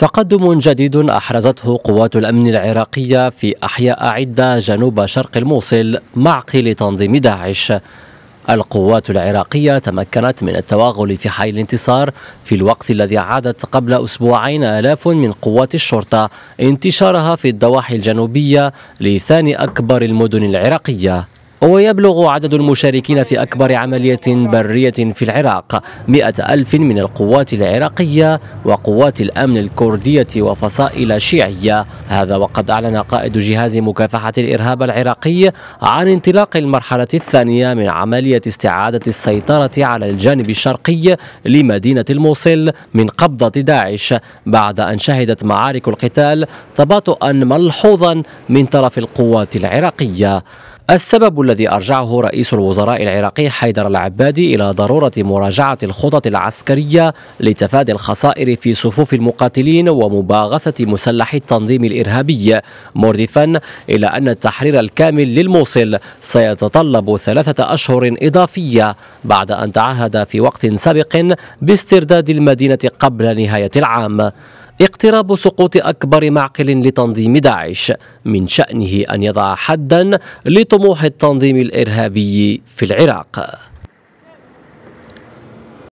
تقدم جديد أحرزته قوات الأمن العراقية في أحياء عدة جنوب شرق الموصل معقل تنظيم داعش القوات العراقية تمكنت من التوغل في حي الانتصار في الوقت الذي عادت قبل أسبوعين آلاف من قوات الشرطة انتشارها في الضواحي الجنوبية لثاني أكبر المدن العراقية ويبلغ عدد المشاركين في أكبر عملية برية في العراق مئة ألف من القوات العراقية وقوات الأمن الكردية وفصائل شيعية هذا وقد أعلن قائد جهاز مكافحة الإرهاب العراقي عن انطلاق المرحلة الثانية من عملية استعادة السيطرة على الجانب الشرقي لمدينة الموصل من قبضة داعش بعد أن شهدت معارك القتال تباطؤا ملحوظا من طرف القوات العراقية السبب الذي أرجعه رئيس الوزراء العراقي حيدر العبادي إلى ضرورة مراجعة الخطط العسكرية لتفادي الخسائر في صفوف المقاتلين ومباغثة مسلحي التنظيم الإرهابي مردفا إلى أن التحرير الكامل للموصل سيتطلب ثلاثة أشهر إضافية بعد أن تعهد في وقت سابق باسترداد المدينة قبل نهاية العام اقتراب سقوط أكبر معقل لتنظيم داعش من شأنه أن يضع حدا لطموح التنظيم الإرهابي في العراق